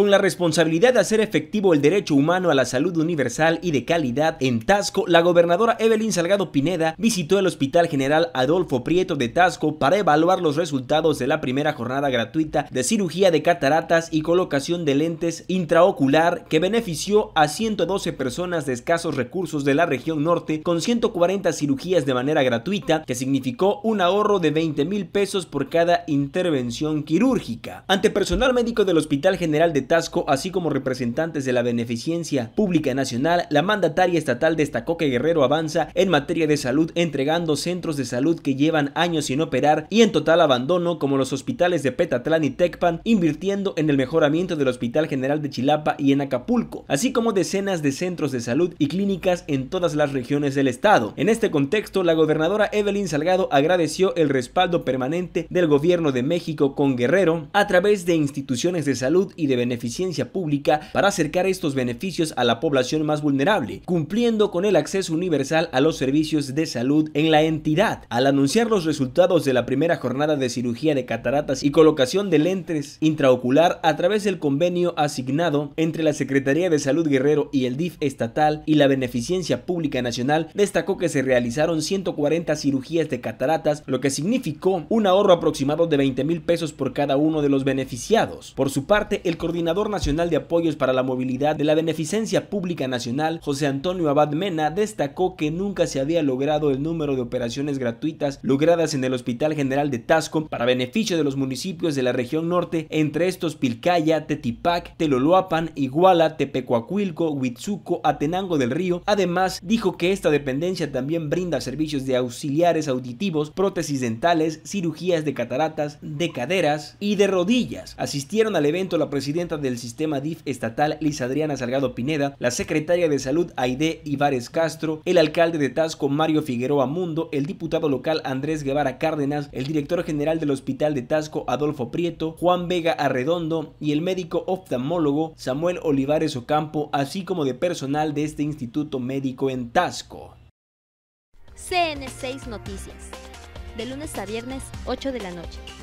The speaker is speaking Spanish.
Con la responsabilidad de hacer efectivo el derecho humano a la salud universal y de calidad en Tasco, la gobernadora Evelyn Salgado Pineda visitó el Hospital General Adolfo Prieto de Tasco para evaluar los resultados de la primera jornada gratuita de cirugía de cataratas y colocación de lentes intraocular que benefició a 112 personas de escasos recursos de la región norte con 140 cirugías de manera gratuita, que significó un ahorro de 20 mil pesos por cada intervención quirúrgica. Ante personal médico del Hospital General de así como representantes de la Beneficencia Pública Nacional, la mandataria estatal destacó que Guerrero avanza en materia de salud entregando centros de salud que llevan años sin operar y en total abandono como los hospitales de Petatlán y Tecpan, invirtiendo en el mejoramiento del Hospital General de Chilapa y en Acapulco, así como decenas de centros de salud y clínicas en todas las regiones del estado. En este contexto, la gobernadora Evelyn Salgado agradeció el respaldo permanente del gobierno de México con Guerrero a través de instituciones de salud y de beneficencia eficiencia pública para acercar estos beneficios a la población más vulnerable, cumpliendo con el acceso universal a los servicios de salud en la entidad. Al anunciar los resultados de la primera jornada de cirugía de cataratas y colocación de lentes intraocular a través del convenio asignado entre la Secretaría de Salud Guerrero y el DIF estatal y la Beneficencia Pública Nacional, destacó que se realizaron 140 cirugías de cataratas, lo que significó un ahorro aproximado de 20 mil pesos por cada uno de los beneficiados. Por su parte, el coordinador Coordinador Nacional de Apoyos para la Movilidad de la Beneficencia Pública Nacional, José Antonio Abad Mena, destacó que nunca se había logrado el número de operaciones gratuitas logradas en el Hospital General de Tasco para beneficio de los municipios de la región norte, entre estos Pilcaya, Tetipac, Teloloapan, Iguala, Tepecuacuilco, Huitzuco, Atenango del Río. Además, dijo que esta dependencia también brinda servicios de auxiliares auditivos, prótesis dentales, cirugías de cataratas, de caderas y de rodillas. Asistieron al evento la presidenta del sistema DIF estatal, Liz Adriana Salgado Pineda, la secretaria de Salud, Aide Ibares Castro, el alcalde de Tasco, Mario Figueroa Mundo, el diputado local, Andrés Guevara Cárdenas, el director general del Hospital de Tasco, Adolfo Prieto, Juan Vega Arredondo y el médico oftalmólogo Samuel Olivares Ocampo, así como de personal de este instituto médico en Tasco. CN6 Noticias, de lunes a viernes, 8 de la noche.